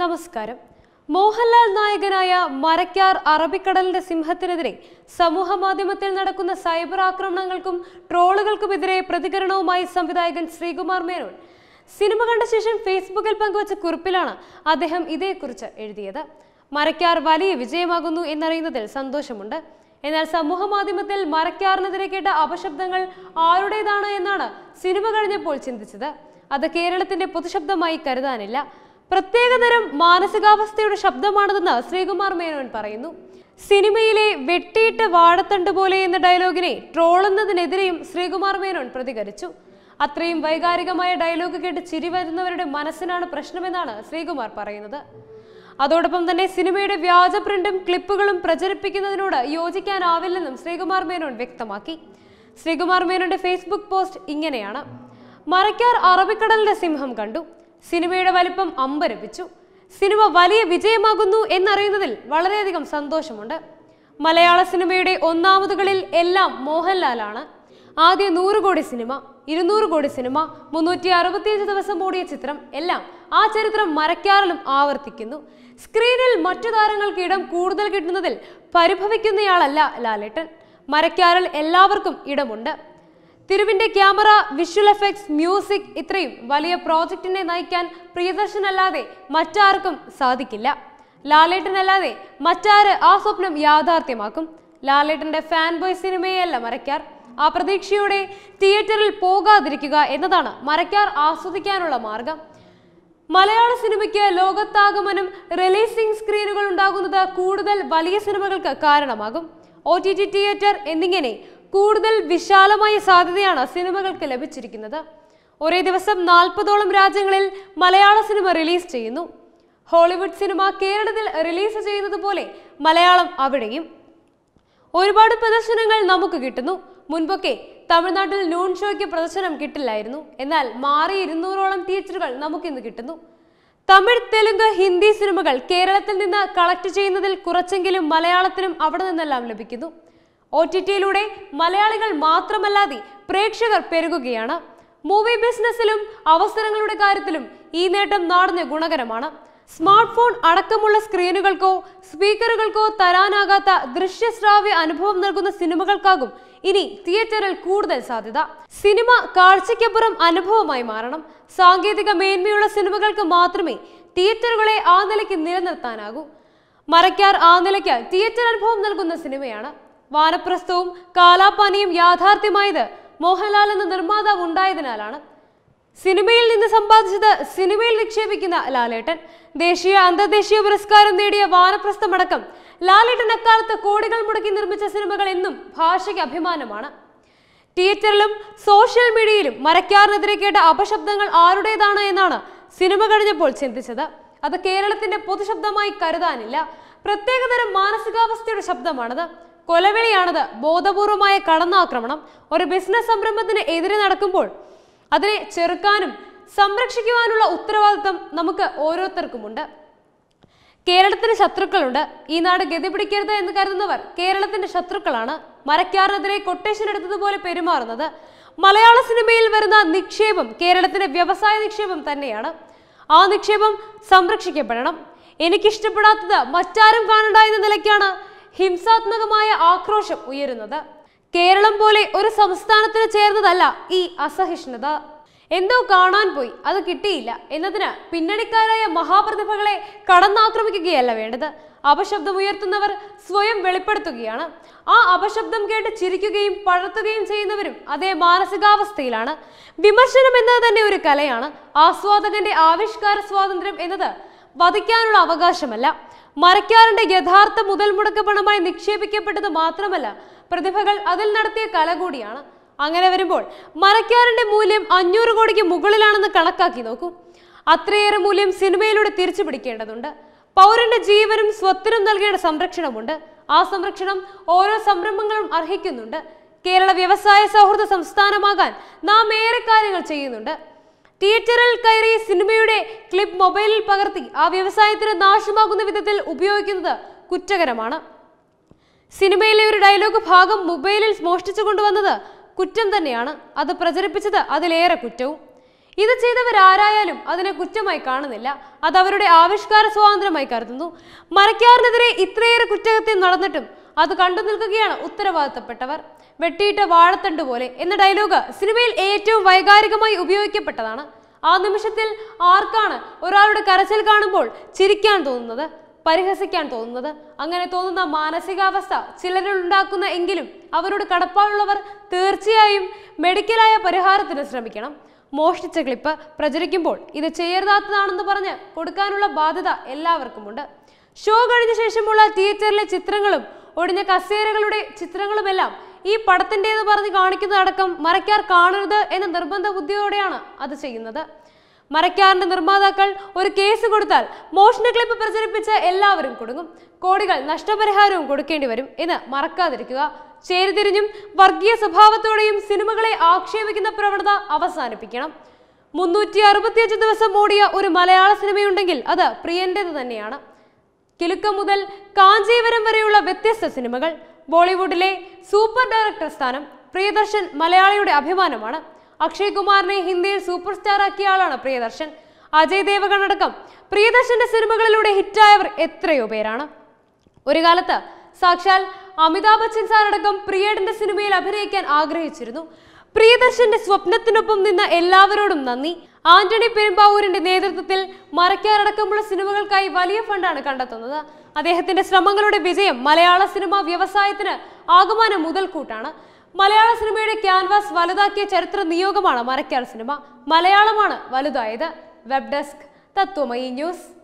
നമസ്കാരം മോഹൻലാൽ നായകനായ മരക്കാർ അറബിക്കടലിന്റെ സിംഹത്തിനെതിരെ സമൂഹ മാധ്യമത്തിൽ നടക്കുന്ന സൈബർ ആക്രമണങ്ങൾക്കും ട്രോളുകൾക്കുമെതിരെ പ്രതികരണവുമായി സംവിധായകൻ ശ്രീകുമാർ മേനോൻ സിനിമ കണ്ട ശേഷം ഫേസ്ബുക്കിൽ പങ്കുവച്ച കുറിപ്പിലാണ് അദ്ദേഹം ഇതേക്കുറിച്ച് എഴുതിയത് മരക്കാർ വലിയ വിജയമാകുന്നു എന്നറിയുന്നതിൽ സന്തോഷമുണ്ട് എന്നാൽ സമൂഹ മാധ്യമത്തിൽ മരക്കാറിനെതിരെ കേട്ട അപശബ്ദങ്ങൾ ആരുടേതാണ് എന്നാണ് സിനിമ കഴിഞ്ഞപ്പോൾ ചിന്തിച്ചത് അത് കേരളത്തിന്റെ പൊതുശബ്ദമായി കരുതാനില്ല പ്രത്യേകതരം മാനസികാവസ്ഥയുടെ ശബ്ദമാണിതെന്ന് ശ്രീകുമാർ മേനോൻ പറയുന്നു സിനിമയിലെ വെട്ടിയിട്ട് വാഴത്തണ്ട് പോലെ എന്ന ഡയലോഗിനെ ട്രോളുന്നതിനെതിരെയും ശ്രീകുമാർ മേനോൻ പ്രതികരിച്ചു അത്രയും വൈകാരികമായ ഡയലോഗ് കേട്ട് ചിരി വരുന്നവരുടെ മനസ്സിനാണ് പ്രശ്നമെന്നാണ് ശ്രീകുമാർ പറയുന്നത് അതോടൊപ്പം തന്നെ സിനിമയുടെ വ്യാജ പ്രിന്റും ക്ലിപ്പുകളും പ്രചരിപ്പിക്കുന്നതിനോട് യോജിക്കാനാവില്ലെന്നും ശ്രീകുമാർ മേനോൻ വ്യക്തമാക്കി ശ്രീകുമാർ മേനോന്റെ ഫേസ്ബുക്ക് പോസ്റ്റ് ഇങ്ങനെയാണ് മറയ്ക്കാർ അറബിക്കടലിന്റെ സിംഹം കണ്ടു സിനിമയുടെ വലിപ്പം അമ്പരപ്പിച്ചു സിനിമ വലിയ വിജയമാകുന്നു എന്നറിയുന്നതിൽ വളരെയധികം സന്തോഷമുണ്ട് മലയാള സിനിമയുടെ ഒന്നാമതുകളിൽ എല്ലാം മോഹൻലാലാണ് ആദ്യ നൂറ് കോടി സിനിമ ഇരുന്നൂറ് കോടി സിനിമ മുന്നൂറ്റി അറുപത്തിയഞ്ച് ദിവസം ഓടിയ ചിത്രം എല്ലാം ആ ചരിത്രം മറയ്ക്കാറിലും ആവർത്തിക്കുന്നു സ്ക്രീനിൽ മറ്റു താരങ്ങൾക്ക് ഇടം കൂടുതൽ കിട്ടുന്നതിൽ പരിഭവിക്കുന്നയാളല്ല ലാലേട്ടൻ മരക്കാറിൽ എല്ലാവർക്കും ഇടമുണ്ട് തിരുവിന്റെ ക്യാമറ വിഷ്വൽ എഫക്ട്സ് മ്യൂസിക് ഇത്രയും വലിയ പ്രോജക്റ്റിനെ നയിക്കാൻ പ്രിയദർശൻ അല്ലാതെ മറ്റാർക്കും സാധിക്കില്ല ലാലേട്ടനല്ലാതെ മറ്റാര് ആ സ്വപ്നം യാഥാർത്ഥ്യമാക്കും ലാലേട്ടന്റെ ഫാൻ ബോയ് സിനിമയല്ല മരക്കാർ ആ പ്രതീക്ഷയോടെ തിയേറ്ററിൽ പോകാതിരിക്കുക എന്നതാണ് മരക്കാർ ആസ്വദിക്കാനുള്ള മാർഗം മലയാള സിനിമയ്ക്ക് ലോകത്താകമനും റിലീസിംഗ് സ്ക്രീനുകൾ ഉണ്ടാകുന്നത് കൂടുതൽ വലിയ സിനിമകൾക്ക് കാരണമാകും ഒ ടി ടി തിയേറ്റർ എന്നിങ്ങനെ കൂടുതൽ വിശാലമായ സാധ്യതയാണ് സിനിമകൾക്ക് ലഭിച്ചിരിക്കുന്നത് ഒരേ ദിവസം നാൽപ്പതോളം രാജ്യങ്ങളിൽ മലയാള സിനിമ റിലീസ് ചെയ്യുന്നു ഹോളിവുഡ് സിനിമ കേരളത്തിൽ റിലീസ് ചെയ്യുന്നത് പോലെ മലയാളം അവിടെയും ഒരുപാട് പ്രദർശനങ്ങൾ നമുക്ക് കിട്ടുന്നു മുൻപൊക്കെ തമിഴ്നാട്ടിൽ നൂൺ ഷോയ്ക്ക് പ്രദർശനം കിട്ടില്ലായിരുന്നു എന്നാൽ മാറി ഇരുന്നൂറോളം തിയേറ്ററുകൾ നമുക്കിന്ന് കിട്ടുന്നു തമിഴ് തെലുങ്ക് ഹിന്ദി സിനിമകൾ കേരളത്തിൽ നിന്ന് കളക്ട് ചെയ്യുന്നതിൽ കുറച്ചെങ്കിലും മലയാളത്തിനും അവിടെ നിന്നെല്ലാം ലഭിക്കുന്നു ഒ ടി ടിയിലൂടെ മലയാളികൾ മാത്രമല്ലാതെ പ്രേക്ഷകർ പെരുകുകയാണ് മൂവി ബിസിനസ്സിലും അവസരങ്ങളുടെ കാര്യത്തിലും ഈ നേട്ടം നാടിന് ഗുണകരമാണ് സ്മാർട്ട് ഫോൺ അടക്കമുള്ള സ്ക്രീനുകൾക്കോ സ്പീക്കറുകൾക്കോ തരാനാകാത്ത ദൃശ്യശ്രാവ്യ അനുഭവം നൽകുന്ന സിനിമകൾക്കാകും ഇനി തിയേറ്ററിൽ കൂടുതൽ സാധ്യത സിനിമ കാഴ്ചയ്ക്കപ്പുറം അനുഭവമായി മാറണം സാങ്കേതിക മേന്മയുള്ള സിനിമകൾക്ക് മാത്രമേ തിയേറ്ററുകളെ ആ നിലയ്ക്ക് നിലനിർത്താനാകൂ മറയ്ക്കാർ ആ നിലയ്ക്ക് തിയേറ്റർ അനുഭവം നൽകുന്ന സിനിമയാണ് വാനപ്രസ്ഥവും കാലാപാനിയും യാഥാർത്ഥ്യമായത് മോഹൻലാൽ എന്ന നിർമ്മാതാവ് ഉണ്ടായതിനാലാണ് സിനിമയിൽ നിന്ന് സമ്പാദിച്ചത് സിനിമയിൽ നിക്ഷേപിക്കുന്ന ലാലേട്ടൻ ദേശീയ അന്തർദേശീയ പുരസ്കാരം നേടിയ വാനപ്രസ്ഥമടക്കം ലാലേട്ടൻ അക്കാലത്ത് കോടികൾ മുടക്കി നിർമ്മിച്ച സിനിമകൾ എന്നും ഭാഷയ്ക്ക് അഭിമാനമാണ് തിയേറ്ററിലും സോഷ്യൽ മീഡിയയിലും മരക്കാറിനെതിരെ കേട്ട അപശബ്ദങ്ങൾ ആരുടേതാണ് എന്നാണ് സിനിമ കഴിഞ്ഞപ്പോൾ ചിന്തിച്ചത് അത് കേരളത്തിന്റെ പൊതുശബ്ദമായി കരുതാനില്ല പ്രത്യേകതരം മാനസികാവസ്ഥയുടെ ശബ്ദമാണത് കൊലവിളിയാണത് ബോധപൂർവമായ കടന്നാക്രമണം ഒരു ബിസിനസ് സംരംഭത്തിന് എതിരെ നടക്കുമ്പോൾ അതിനെ ചെറുക്കാനും സംരക്ഷിക്കുവാനുള്ള ഉത്തരവാദിത്വം നമുക്ക് ഓരോരുത്തർക്കുമുണ്ട് കേരളത്തിന് ശത്രുക്കളുണ്ട് ഈ നാട് ഗതി പിടിക്കരുത് എന്ന് കരുതുന്നവർ കേരളത്തിന്റെ ശത്രുക്കളാണ് മരക്കാരനെതിരെ കൊട്ടേഷൻ എടുത്തതുപോലെ പെരുമാറുന്നത് മലയാള സിനിമയിൽ വരുന്ന നിക്ഷേപം കേരളത്തിന്റെ വ്യവസായ നിക്ഷേപം തന്നെയാണ് ആ നിക്ഷേപം സംരക്ഷിക്കപ്പെടണം എനിക്കിഷ്ടപ്പെടാത്തത് മറ്റാരും കാണണ്ട എന്ന നിലയ്ക്കാണ് ഹിംസാത്മകമായ ആക്രോശം ഉയരുന്നത് കേരളം പോലെ ഒരു സംസ്ഥാനത്തിന് ചേർന്നതല്ല ഈ അസഹിഷ്ണുത എന്തോ കാണാൻ പോയി അത് കിട്ടിയില്ല എന്നതിന് പിന്നണിക്കാരായ മഹാപ്രതിഭകളെ കടന്നാക്രമിക്കുകയല്ല വേണ്ടത് അപശബ്ദമുയർത്തുന്നവർ സ്വയം വെളിപ്പെടുത്തുകയാണ് ആ അപശബ്ദം കേട്ട് ചിരിക്കുകയും പഴത്തുകയും ചെയ്യുന്നവരും അതേ മാനസികാവസ്ഥയിലാണ് വിമർശനം എന്നത് തന്നെ ഒരു കലയാണ് ആസ്വാദകന്റെ ആവിഷ്കാര സ്വാതന്ത്ര്യം എന്നത് വധിക്കാനുള്ള അവകാശമല്ല മരക്കാരന്റെ യഥാർത്ഥ മുതൽ മുടക്ക പണമായി നിക്ഷേപിക്കപ്പെട്ടത് മാത്രമല്ല പ്രതിഭകൾ അതിൽ നടത്തിയ കല കൂടിയാണ് അങ്ങനെ വരുമ്പോൾ മരക്കാരന്റെ മൂല്യം അഞ്ഞൂറ് കോടിക്ക് മുകളിലാണെന്ന് കണക്കാക്കി നോക്കൂ അത്രയേറെ മൂല്യം സിനിമയിലൂടെ തിരിച്ചു പിടിക്കേണ്ടതുണ്ട് പൗരന്റെ ജീവനും സ്വത്തിനും നൽകേണ്ട സംരക്ഷണമുണ്ട് ആ സംരക്ഷണം ഓരോ സംരംഭങ്ങളും അർഹിക്കുന്നുണ്ട് കേരള വ്യവസായ സൗഹൃദ സംസ്ഥാനമാകാൻ നാം ഏറെ കാര്യങ്ങൾ ചെയ്യുന്നുണ്ട് തിയേറ്ററിൽ കയറി സിനിമയുടെ ക്ലിപ്പ് മൊബൈലിൽ പകർത്തി ആ വ്യവസായത്തിന് നാശമാകുന്ന വിധത്തിൽ ഉപയോഗിക്കുന്നത് കുറ്റകരമാണ് സിനിമയിലെ ഒരു ഡയലോഗ് ഭാഗം മൊബൈലിൽ മോഷ്ടിച്ചു കൊണ്ടുവന്നത് കുറ്റം തന്നെയാണ് അത് പ്രചരിപ്പിച്ചത് അതിലേറെ കുറ്റവും ഇത് ചെയ്തവരാരായാലും അതിനെ കുറ്റമായി കാണുന്നില്ല അത് അവരുടെ ആവിഷ്കാര സ്വാതന്ത്ര്യമായി കരുതുന്നു മരക്കാറിനെതിരെ ഇത്രയേറെ കുറ്റകൃത്യം നടന്നിട്ടും അത് കണ്ടു നിൽക്കുകയാണ് ഉത്തരവാദിത്തപ്പെട്ടവർ വെട്ടിയിട്ട വാഴത്തണ്ട് പോലെ എന്ന ഡയലോഗ് സിനിമയിൽ ഏറ്റവും വൈകാരികമായി ഉപയോഗിക്കപ്പെട്ടതാണ് ആ നിമിഷത്തിൽ ആർക്കാണ് ഒരാളുടെ കരച്ചിൽ കാണുമ്പോൾ ചിരിക്കാൻ തോന്നുന്നത് പരിഹസിക്കാൻ തോന്നുന്നത് അങ്ങനെ തോന്നുന്ന മാനസികാവസ്ഥ ചിലരിൽ ഉണ്ടാക്കുന്ന എങ്കിലും അവരോട് കടപ്പാടുള്ളവർ തീർച്ചയായും മെഡിക്കലായ പരിഹാരത്തിന് ശ്രമിക്കണം മോഷ്ടിച്ച ക്ലിപ്പ് പ്രചരിക്കുമ്പോൾ ഇത് ചെയ്യരുതാത്തതാണെന്ന് പറഞ്ഞ് കൊടുക്കാനുള്ള ബാധ്യത എല്ലാവർക്കുമുണ്ട് ഷോ കഴിഞ്ഞ ശേഷമുള്ള തിയേറ്ററിലെ ചിത്രങ്ങളും ഒടിഞ്ഞ കസേരകളുടെ ചിത്രങ്ങളുമെല്ലാം ഈ എന്ന് പറഞ്ഞ് കാണിക്കുന്നതടക്കം മരക്കാർ കാണരുത് എന്ന നിർബന്ധ ബുദ്ധിയോടെയാണ് അത് ചെയ്യുന്നത് മരക്കാറിന്റെ നിർമ്മാതാക്കൾ ഒരു കേസ് കൊടുത്താൽ മോഷണ ക്ലിപ്പ് പ്രചരിപ്പിച്ച എല്ലാവരും കൊടുങ്ങും കോടികൾ നഷ്ടപരിഹാരവും കൊടുക്കേണ്ടി വരും എന്ന് മറക്കാതിരിക്കുക ചേരിതിരിഞ്ഞും വർഗീയ സ്വഭാവത്തോടെയും സിനിമകളെ ആക്ഷേപിക്കുന്ന പ്രവണത അവസാനിപ്പിക്കണം മുന്നൂറ്റി അറുപത്തിയഞ്ച് ദിവസം ഓടിയ ഒരു മലയാള സിനിമയുണ്ടെങ്കിൽ അത് പ്രിയന്റേത് തന്നെയാണ് കിലുക്കം മുതൽ കാഞ്ചീവരം വരെയുള്ള വ്യത്യസ്ത സിനിമകൾ ബോളിവുഡിലെ സൂപ്പർ ഡയറക്ടർ സ്ഥാനം പ്രിയദർശൻ മലയാളിയുടെ അഭിമാനമാണ് അക്ഷയ് കുമാറിനെ ഹിന്ദിയിൽ സൂപ്പർ സ്റ്റാർ ആക്കിയ ആളാണ് പ്രിയദർശൻ അജയ് ദേവഗൺ അടക്കം പ്രിയദർശന്റെ സിനിമകളിലൂടെ ഹിറ്റായവർ എത്രയോ പേരാണ് ഒരു കാലത്ത് സാക്ഷാൽ അമിതാഭ് ബച്ചൻ സാറടക്കം പ്രിയടിന്റെ സിനിമയിൽ അഭിനയിക്കാൻ ആഗ്രഹിച്ചിരുന്നു പ്രിയദർശന്റെ സ്വപ്നത്തിനൊപ്പം നിന്ന എല്ലാവരോടും നന്ദി ആന്റണി പെരുമ്പാവൂരിന്റെ നേതൃത്വത്തിൽ മറയ്ക്കാറടക്കമുള്ള സിനിമകൾക്കായി വലിയ ഫണ്ടാണ് കണ്ടെത്തുന്നത് അദ്ദേഹത്തിന്റെ ശ്രമങ്ങളുടെ വിജയം മലയാള സിനിമാ വ്യവസായത്തിന് ആകമാന മുതൽക്കൂട്ടാണ് മലയാള സിനിമയുടെ ക്യാൻവാസ് വലുതാക്കിയ ചരിത്ര നിയോഗമാണ് മറയ്ക്കാർ സിനിമ മലയാളമാണ് വലുതായത് വെബ് ഡെസ്ക് തത്വമയി ന്യൂസ്